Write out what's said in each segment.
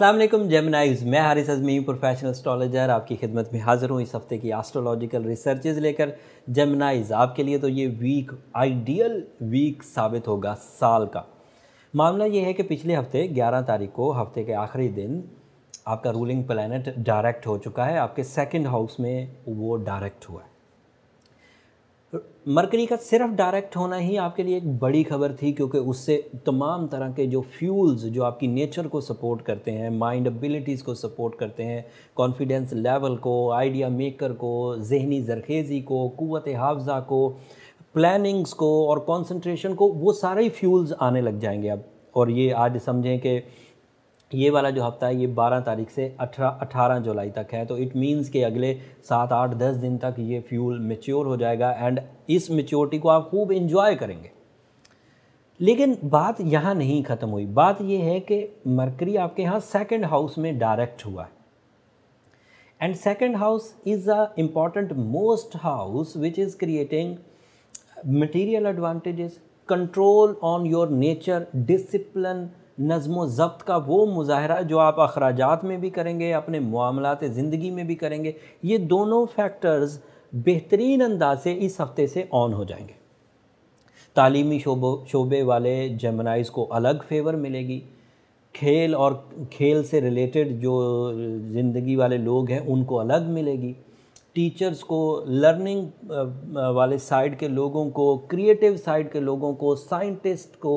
वालेकुम जेमिनाइज मैं Haris Azmi professional astrologer आपकी खिदमत में हाज़िर हूँ इस हफ़्ते की एस्ट्रोलॉजिकल रिसर्चेज लेकर जेमिनाइज आपके लिए तो ये वीक आइडियल वीक साबित होगा साल का मामला ये है कि पिछले हफ्ते 11 तारीख को हफ्ते के आखिरी दिन आपका रूलिंग प्लानट डायरेक्ट हो चुका है आपके सेकेंड हाउस में वो डायरेक्ट हुआ है मरकरी का सिर्फ डायरेक्ट होना ही आपके लिए एक बड़ी खबर थी क्योंकि उससे तमाम तरह के जो फ्यूल्स जो आपकी नेचर को सपोर्ट करते हैं माइंड एबिलिटीज़ को सपोर्ट करते हैं कॉन्फिडेंस लेवल को आइडिया मेकर को जहनी जरखेज़ी को कुत हाफजा को प्लानिंग्स को और कॉन्सनट्रेशन को वो सारे फ्यूल्स आने लग जाएंगे अब और ये आज समझें कि ये वाला जो हफ़्ता है ये 12 तारीख से 18 18 जुलाई तक है तो इट मीन्स के अगले सात आठ दस दिन तक ये फ्यूल मेच्योर हो जाएगा एंड इस मेच्योरिटी को आप खूब इन्जॉय करेंगे लेकिन बात यहाँ नहीं ख़त्म हुई बात ये है कि मरकरी आपके यहाँ सेकेंड हाउस में डायरेक्ट हुआ है and second house is a important most house which is creating material advantages control on your nature discipline नज़म ज़ब्त का वो मुजाहरा जो आप अखराज में भी करेंगे अपने मामलत ज़िंदगी में भी करेंगे ये दोनों फैक्टर्स बेहतरीन अंदाज से इस हफ़्ते से ऑन हो जाएंगे तालीमी शोबों शोबे वाले जमनाइज़ को अलग फेवर मिलेगी खेल और खेल से रिलेटेड जो ज़िंदगी वाले लोग हैं उनको अलग मिलेगी टीचर्स को लर्निंग वाले साइड के लोगों को क्रिएटिव साइड के लोगों को साइंटिस्ट को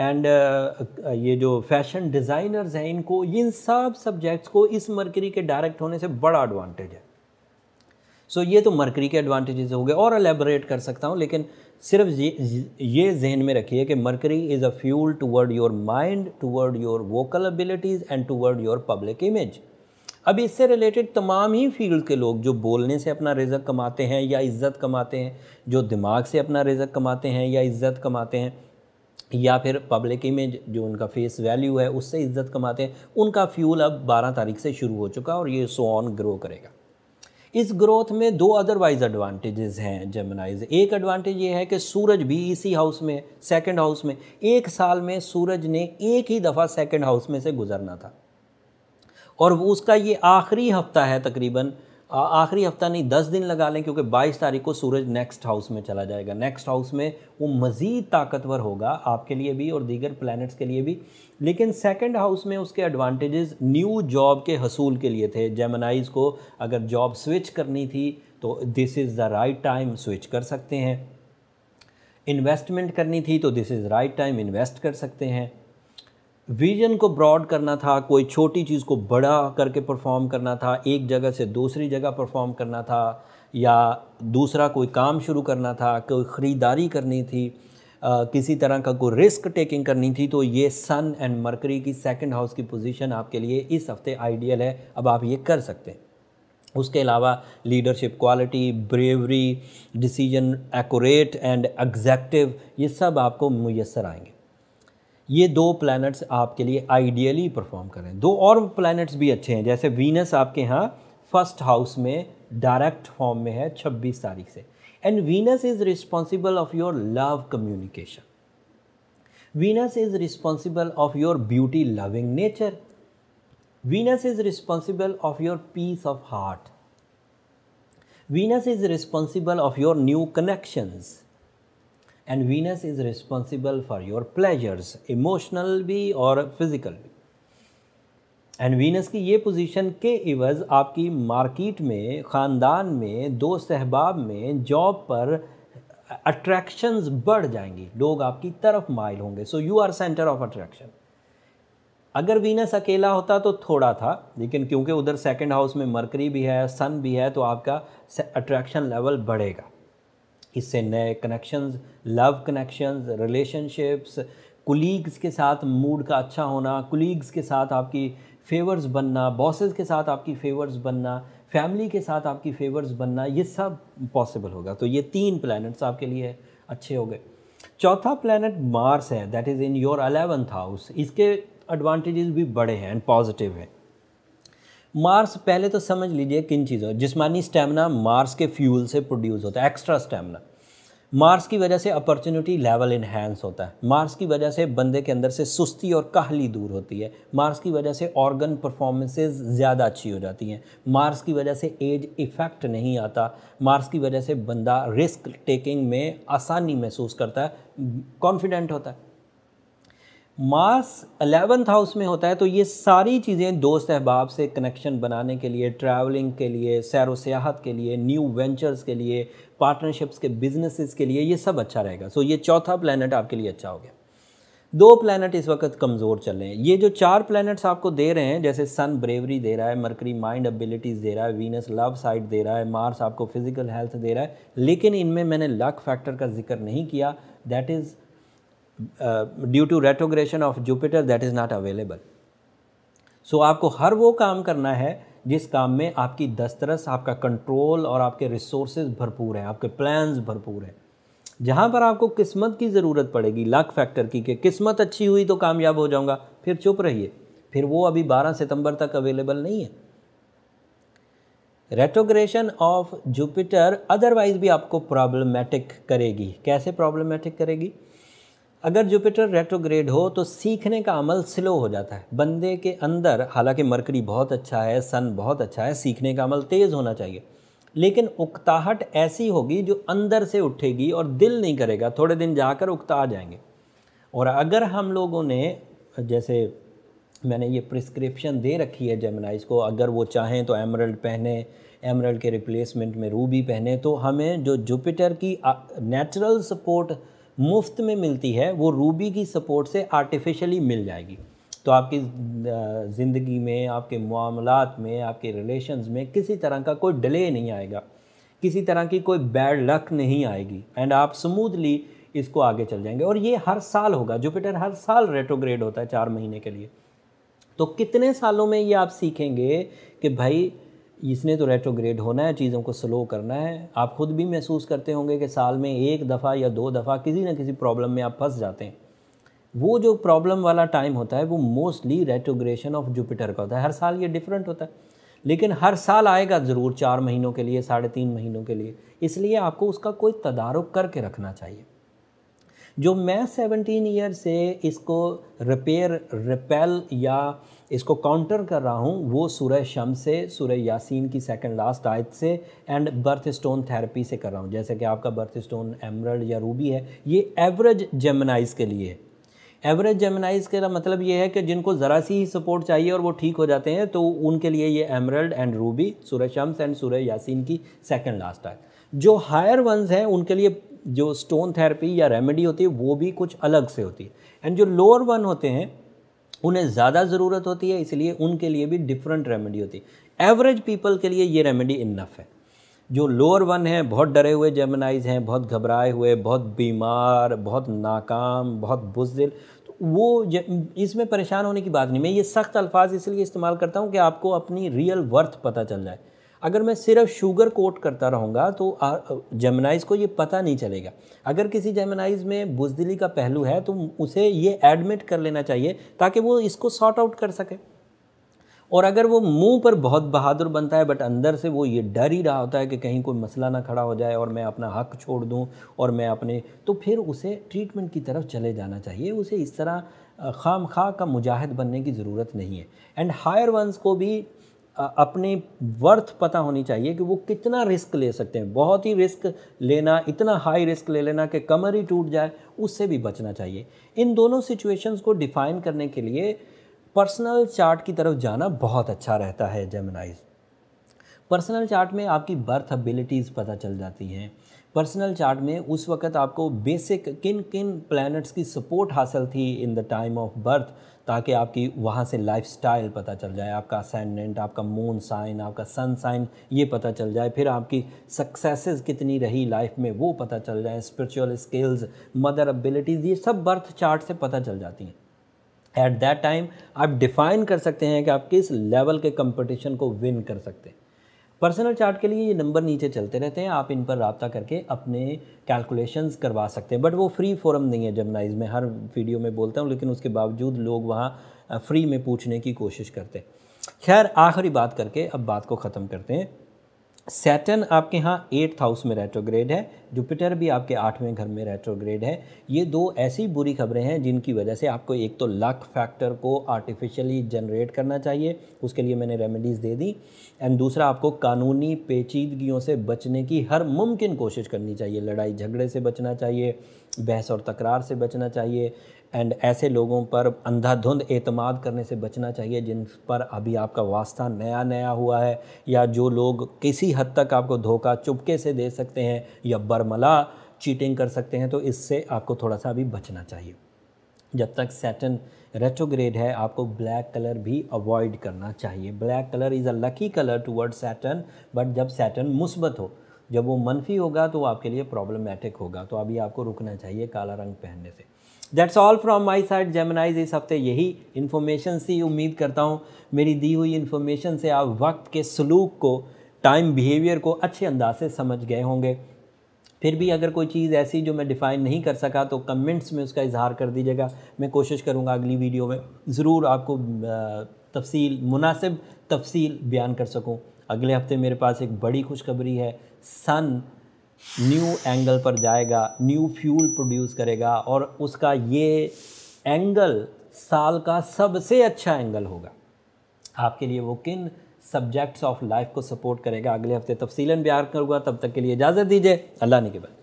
एंड uh, uh, ये जो फैशन डिज़ाइनर्स हैं इनको इन सब सब्जेक्ट्स को इस मरकरी के डायरेक्ट होने से बड़ा एडवांटेज है सो so, ये तो मरकरी के एडवांटेजेस हो गए और अलेबोरेट कर सकता हूँ लेकिन सिर्फ ये जहन में रखिए कि Mercury is a fuel toward your mind toward your vocal abilities and toward your public image अब इससे रिलेटेड तमाम ही फील्ड के लोग जो बोलने से अपना रिजक कमाते हैं या इज़्ज़त कमाते हैं जो दिमाग से अपना रिजक कमाते हैं या इज़्ज़त कमाते हैं या फिर पब्लिक इमेज जो उनका फेस वैल्यू है उससे इज्जत कमाते हैं उनका फ्यूल अब 12 तारीख से शुरू हो चुका और ये सो ऑन ग्रो करेगा इस ग्रोथ में दो अदरवाइज एडवांटेजेस हैं जेमनाइज एक एडवांटेज ये है कि सूरज भी इसी हाउस में सेकंड हाउस में एक साल में सूरज ने एक ही दफ़ा सेकंड हाउस में से गुजरना था और उसका ये आखिरी हफ्ता है तकरीबन आखिरी हफ्ता नहीं दस दिन लगा लें क्योंकि बाईस तारीख को सूरज नेक्स्ट हाउस में चला जाएगा नेक्स्ट हाउस में वो मज़ीद ताकतवर होगा आपके लिए भी और दीगर प्लैनेट्स के लिए भी लेकिन सेकंड हाउस में उसके एडवांटेजेस न्यू जॉब के हसूल के लिए थे जेमनाइज को अगर जॉब स्विच करनी थी तो this is the right time switch कर सकते हैं इन्वेस्टमेंट करनी थी तो this is right time invest कर सकते हैं विजन को ब्रॉड करना था कोई छोटी चीज़ को बड़ा करके परफॉर्म करना था एक जगह से दूसरी जगह परफॉर्म करना था या दूसरा कोई काम शुरू करना था कोई ख़रीदारी करनी थी आ, किसी तरह का कोई रिस्क टेकिंग करनी थी तो ये सन एंड मरकरी की सेकंड हाउस की पोजीशन आपके लिए इस हफ्ते आइडियल है अब आप ये कर सकते हैं उसके अलावा leadership quality bravery decision accurate and executive ये सब आपको मैसर आएंगे ये दो प्लैनेट्स आपके लिए आइडियली परफॉर्म करें दो और प्लैनेट्स भी अच्छे हैं जैसे वीनस आपके यहाँ फर्स्ट हाउस में डायरेक्ट फॉर्म में है 26 तारीख से and Venus is responsible of your love communication Venus is responsible of your beauty loving nature Venus is responsible of your peace of heart Venus is responsible of your new connections and Venus is responsible for your pleasures emotional भी और physical भी and Venus की ये position के इवज़ आपकी market में ख़ानदान में दोस्त अहबाब में जॉब पर अट्रैक्शंस बढ़ जाएंगी लोग आपकी तरफ माइल होंगे so you are centre of attraction अगर वीनस अकेला होता तो थोड़ा था लेकिन क्योंकि उधर सेकंड हाउस में मरकरी भी है सन भी है तो आपका अट्रैक्शन लेवल बढ़ेगा इससे नए connections love connections relationships colleagues के साथ मूड का अच्छा होना कुलीग्स के साथ आपकी फेवर्स बनना बॉसेस के साथ आपकी फेवर्स बनना फैमिली के साथ आपकी फेवर्स बनना ये सब पॉसिबल होगा तो ये तीन प्लैनेट्स आपके लिए अच्छे हो गए चौथा प्लैनेट मार्स है that is in your eleventh house इसके एडवांटेजेस भी बड़े हैं एंड पॉजिटिव हैं मार्स पहले तो समझ लीजिए किन चीज़ों जिसमानी स्टेमिना मार्स के फ्यूल से प्रोड्यूस होता है एक्स्ट्रा स्टेमिना मार्स की वजह से अपॉर्चुनिटी लेवल इन्हेंस होता है मार्स की वजह से बंदे के अंदर से सुस्ती और काहली दूर होती है मार्स की वजह से ऑर्गन परफॉर्मेंसेज ज़्यादा अच्छी हो जाती हैं मार्स की वजह से एज इफ़ेक्ट नहीं आता मार्स की वजह से बंदा रिस्क टेकिंग में आसानी महसूस करता है कॉन्फिडेंट होता है मार्स अलेवंथ हाउस में होता है तो ये सारी चीज़ें दोस्त अहबाब से कनेक्शन बनाने के लिए ट्रैवलिंग के लिए सैर सियाहत के लिए न्यू वेंचर्स के लिए पार्टनरशिप्स के बिजनेसेस के लिए ये सब अच्छा रहेगा सो ये चौथा प्लानट आपके लिए अच्छा हो गया दो प्लानट इस वक्त कमज़ोर चल रहे हैं ये जो चार प्लानट्स आपको दे रहे हैं जैसे सन ब्रेवरी दे रहा है मरकरी माइंड एबिलिटीज़ दे रहा है वीनस लव साइट दे रहा है मार्स आपको फिज़िकल हेल्थ दे रहा है लेकिन इनमें मैंने लक फैक्टर का जिक्र नहीं किया that is due to retrogression of Jupiter that is not available so आपको हर वो काम करना है जिस काम में आपकी दस्तरस आपका कंट्रोल और आपके रिसोर्स भरपूर हैं आपके प्लान्स भरपूर हैं जहाँ पर आपको किस्मत की ज़रूरत पड़ेगी लक फैक्टर की कि किस्मत अच्छी हुई तो कामयाब हो जाऊँगा फिर चुप रहिए फिर वो अभी 12 सितंबर तक अवेलेबल नहीं है रेट्रोग्रेशन ऑफ जुपिटर अदरवाइज भी आपको प्रॉब्लमेटिक करेगी कैसे प्रॉब्लमेटिक करेगी अगर जुपिटर रेट्रोग्रेड हो तो सीखने का अमल स्लो हो जाता है बंदे के अंदर हालांकि मरकरी बहुत अच्छा है सन बहुत अच्छा है सीखने का अमल तेज़ होना चाहिए लेकिन उकताहट ऐसी होगी जो अंदर से उठेगी और दिल नहीं करेगा थोड़े दिन जाकर उकता जाएंगे और अगर हम लोगों ने जैसे मैंने ये प्रिस्क्रिप्शन दे रखी है जेमिनाइज को अगर वो चाहें तो एमरल्ड पहने एमरल्ड के रिप्लेसमेंट में रूबी पहने तो हमें जो जुपिटर की नेचुरल सपोर्ट मुफ्त में मिलती है वो रूबी की सपोर्ट से आर्टिफिशली मिल जाएगी तो आपकी ज़िंदगी में आपके मामला में आपके रिलेशन में किसी तरह का कोई डिले नहीं आएगा किसी तरह की कोई बैड लक नहीं आएगी एंड आप स्मूथली इसको आगे चल जाएंगे और ये हर साल होगा जुपिटर हर साल रेट्रोग्रेड होता है चार महीने के लिए तो कितने सालों में ये आप सीखेंगे कि भाई इसने तो रेट्रोग्रेड होना है चीज़ों को स्लो करना है आप ख़ुद भी महसूस करते होंगे कि साल में एक दफ़ा या दो दफ़ा किसी ना किसी प्रॉब्लम में आप फंस जाते हैं वो जो प्रॉब्लम वाला टाइम होता है वो मोस्टली रेट्रोग्रेशन ऑफ जुपिटर का होता है हर साल ये डिफरेंट होता है लेकिन हर साल आएगा ज़रूर चार महीनों के लिए साढ़े तीन महीनों के लिए इसलिए आपको उसका कोई तदारुक करके रखना चाहिए जो मैं 17 ईयर से इसको रिपेयर रिपेल या इसको काउंटर कर रहा हूँ वो सूर्य शम से सूर्य यासीन की सेकंड लास्ट आयत से एंड बर्थ स्टोन थेरेपी से कर रहा हूँ जैसे कि आपका बर्थ स्टोन एमरल्ड या रूबी है ये एवरेज जेमनाइज के लिए एवरेज जेमनाइज का मतलब ये है कि जिनको ज़रा सी ही सपोर्ट चाहिए और वो ठीक हो जाते हैं तो उनके लिए ये एमरल्ड एंड रूबी सूर्य शम्स एंड सूर्य यासीन की सेकेंड लास्ट आयत जो हायर वंस हैं उनके लिए जो स्टोन थेरेपी या रेमेडी होती है वो भी कुछ अलग से होती है एंड जो लोअर वन होते हैं उन्हें ज़्यादा ज़रूरत होती है इसलिए उनके लिए भी डिफरेंट रेमेडी होती है एवरेज पीपल के लिए ये रेमेडी इनफ है जो लोअर वन हैं बहुत डरे हुए जेमनाइज हैं बहुत घबराए हुए बहुत बीमार बहुत नाकाम बहुत बुजदिल तो वो इसमें परेशान होने की बात नहीं मैं ये सख्त अल्फाज इसलिए इस्तेमाल करता हूँ कि आपको अपनी रियल वर्थ पता चल जाए अगर मैं सिर्फ शुगर कोट करता रहूँगा तो जेमनाइज को ये पता नहीं चलेगा अगर किसी जेमनाइज में बुजदिली का पहलू है तो उसे ये एडमिट कर लेना चाहिए ताकि वो इसको सॉर्ट आउट कर सके और अगर वो मुंह पर बहुत बहादुर बनता है बट अंदर से वो ये डर ही रहा होता है कि कहीं कोई मसला ना खड़ा हो जाए और मैं अपना हक छोड़ दूं और मैं अपने तो फिर उसे ट्रीटमेंट की तरफ चले जाना चाहिए उसे इस तरह खाम खा का मुजाहिद बनने की ज़रूरत नहीं है एंड हायर वंस को भी अपने वर्थ पता होनी चाहिए कि वो कितना रिस्क ले सकते हैं बहुत ही रिस्क लेना इतना हाई रिस्क ले लेना कि कमर ही टूट जाए उससे भी बचना चाहिए इन दोनों सिचुएशंस को डिफ़ाइन करने के लिए पर्सनल चार्ट की तरफ जाना बहुत अच्छा रहता है जेमिनाइज पर्सनल चार्ट में आपकी बर्थ एबिलिटीज़ पता चल जाती हैं पर्सनल चार्ट में उस वक्त आपको बेसिक किन किन प्लैनेट्स की सपोर्ट हासिल थी in the time of birth ताकि आपकी वहाँ से स्टाइल पता चल जाए आपका असेंडेंट आपका मून साइन आपका सन साइन ये पता चल जाए फिर आपकी सक्सेसेस कितनी रही लाइफ में वो पता चल जाए स्पिरिचुअल स्किल्स मदर अबिलिटीज ये सब बर्थ चार्ट से पता चल जाती हैं एट दैट टाइम आप डिफ़ाइन कर सकते हैं कि आप किस लेवल के कंपटीशन को विन कर सकते हैं पर्सनल चार्ट के लिए ये नंबर नीचे चलते रहते हैं आप इन पर रबता करके अपने कैलकुलेशंस करवा सकते हैं बट वो फ्री फोरम नहीं है जमनाइज में हर वीडियो में बोलता हूँ लेकिन उसके बावजूद लोग वहाँ फ्री में पूछने की कोशिश करते हैं खैर आखिरी बात करके अब बात को ख़त्म करते हैं सैटन आपके यहाँ एट्थ हाउस में रेट्रोग्रेड है जुपिटर भी आपके आठवें घर में रेट्रोग्रेड है ये दो ऐसी बुरी खबरें हैं जिनकी वजह से आपको एक तो लक फैक्टर को आर्टिफिशियली जनरेट करना चाहिए उसके लिए मैंने रेमेडीज़ दे दी एंड दूसरा आपको कानूनी पेचीदगियों से बचने की हर मुमकिन कोशिश करनी चाहिए लड़ाई झगड़े से बचना चाहिए बहस और तकरार से बचना चाहिए एंड ऐसे लोगों पर अंधाधुंध एतमाद करने से बचना चाहिए जिन पर अभी आपका वास्ता नया नया हुआ है या जो लोग किसी हद तक आपको धोखा चुपके से दे सकते हैं या बरमला चीटिंग कर सकते हैं तो इससे आपको थोड़ा सा अभी बचना चाहिए जब तक सैटन रेट्रोग्रेड है आपको ब्लैक कलर भी अवॉइड करना चाहिए black colour is a lucky colour toward Saturn but जब सैटन मुस्बत हो जब वो मनफी होगा तो आपके लिए प्रॉब्लमेटिक होगा तो अभी आपको रुकना चाहिए काला रंग पहनने से that's all from my side Geminis इस हफ्ते यही इन्फॉर्मेशन से उम्मीद करता हूँ मेरी दी हुई इन्फॉर्मेशन से आप वक्त के सलूक को टाइम बिहेवियर को अच्छे अंदाज से समझ गए होंगे फिर भी अगर कोई चीज़ ऐसी जो मैं डिफ़ाइन नहीं कर सका तो कमेंट्स में उसका इजहार कर दीजिएगा मैं कोशिश करूँगा अगली वीडियो में ज़रूर आपको तफसील मुनासिब तफसील बयान कर सकूँ अगले हफ्ते मेरे पास एक बड़ी खुशखबरी है सन न्यू एंगल पर जाएगा न्यू फ्यूल प्रोड्यूस करेगा और उसका ये एंगल साल का सबसे अच्छा एंगल होगा आपके लिए वो किन सब्जेक्ट्स ऑफ लाइफ को सपोर्ट करेगा अगले हफ्ते तफसीलन बयान करूँगा तब तक के लिए इजाज़त दीजिए अल्लाह ने के बाद